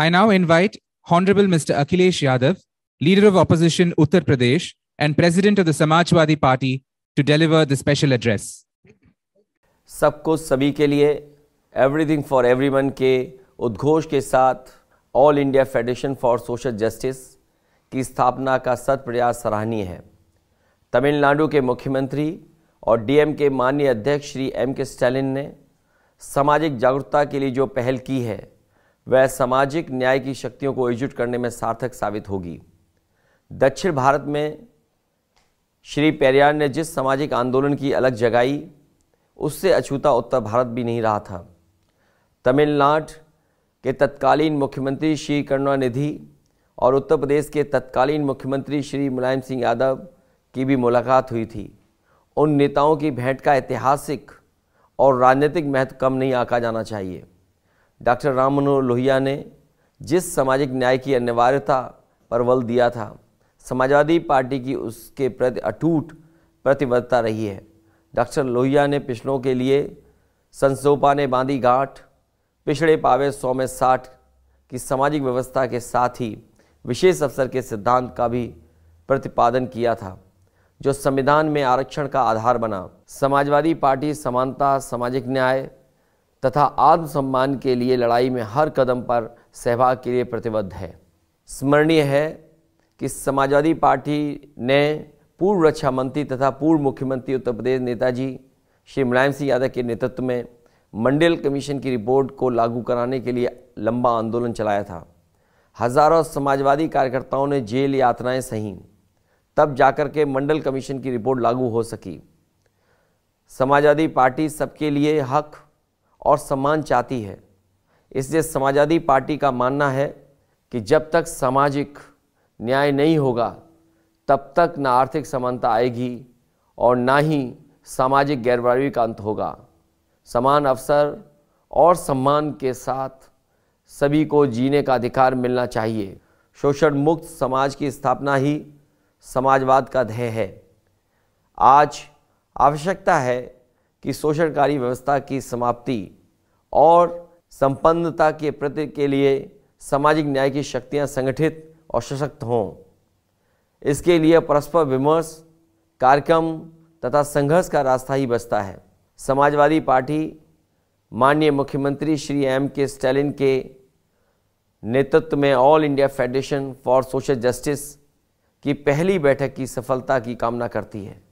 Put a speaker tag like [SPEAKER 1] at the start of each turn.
[SPEAKER 1] I now invite Honorable Mr. Akhilesh Yadav, Leader of Opposition Uttar Pradesh and President of the Samajwadi Party, to deliver the special address. सबको सभी के लिए everything for everyone के उद्घोष के साथ All India Federation for Social Justice की स्थापना का सत प्रयास सराहनीय है तमिलनाडु के मुख्यमंत्री और डीएम के माननीय अध्यक्ष श्री एम के स्टालिन ने सामाजिक जागरूकता के लिए जो पहल की है वह सामाजिक न्याय की शक्तियों को एकजुट करने में सार्थक साबित होगी दक्षिण भारत में श्री पेरियार ने जिस सामाजिक आंदोलन की अलग जगाई उससे अछूता उत्तर भारत भी नहीं रहा था तमिलनाडु के तत्कालीन मुख्यमंत्री श्री करुणानिधि और उत्तर प्रदेश के तत्कालीन मुख्यमंत्री श्री मुलायम सिंह यादव की भी मुलाकात हुई थी उन नेताओं की भेंट का ऐतिहासिक और राजनीतिक महत्व कम नहीं आका जाना चाहिए डॉक्टर राम मनोहर लोहिया ने जिस सामाजिक न्याय की अनिवार्यता पर बल दिया था समाजवादी पार्टी की उसके प्रति अटूट प्रतिबद्धता रही है डॉक्टर लोहिया ने पिछड़ों के लिए संसोपा ने बांधी घाट पिछड़े पावे सौ में साठ की सामाजिक व्यवस्था के साथ ही विशेष अवसर के सिद्धांत का भी प्रतिपादन किया था जो संविधान में आरक्षण का आधार बना समाजवादी पार्टी समानता सामाजिक न्याय तथा आत्मसम्मान के लिए लड़ाई में हर कदम पर सहभाग के लिए प्रतिबद्ध है स्मरणीय है कि समाजवादी पार्टी ने पूर्व रक्षा मंत्री तथा पूर्व मुख्यमंत्री उत्तर प्रदेश नेताजी श्री मुलायम सिंह यादव के नेतृत्व में मंडल कमीशन की रिपोर्ट को लागू कराने के लिए लंबा आंदोलन चलाया था हजारों समाजवादी कार्यकर्ताओं ने जेल यात्राएं सही तब जाकर के मंडल कमीशन की रिपोर्ट लागू हो सकी समाजवादी पार्टी सबके लिए हक और सम्मान चाहती है इसलिए समाजवादी पार्टी का मानना है कि जब तक सामाजिक न्याय नहीं होगा तब तक ना आर्थिक समानता आएगी और ना ही सामाजिक गैरबराबरी का अंत होगा समान अवसर और सम्मान के साथ सभी को जीने का अधिकार मिलना चाहिए शोषण मुक्त समाज की स्थापना ही समाजवाद का ध्येय है आज आवश्यकता है कि शोषणकारी व्यवस्था की समाप्ति और संपन्नता के प्रति के लिए सामाजिक न्याय की शक्तियां संगठित और सशक्त हों इसके लिए परस्पर विमर्श कार्यक्रम तथा संघर्ष का रास्ता ही बचता है समाजवादी पार्टी माननीय मुख्यमंत्री श्री एम के स्टैलिन के नेतृत्व में All India Federation for Social Justice की पहली बैठक की सफलता की कामना करती है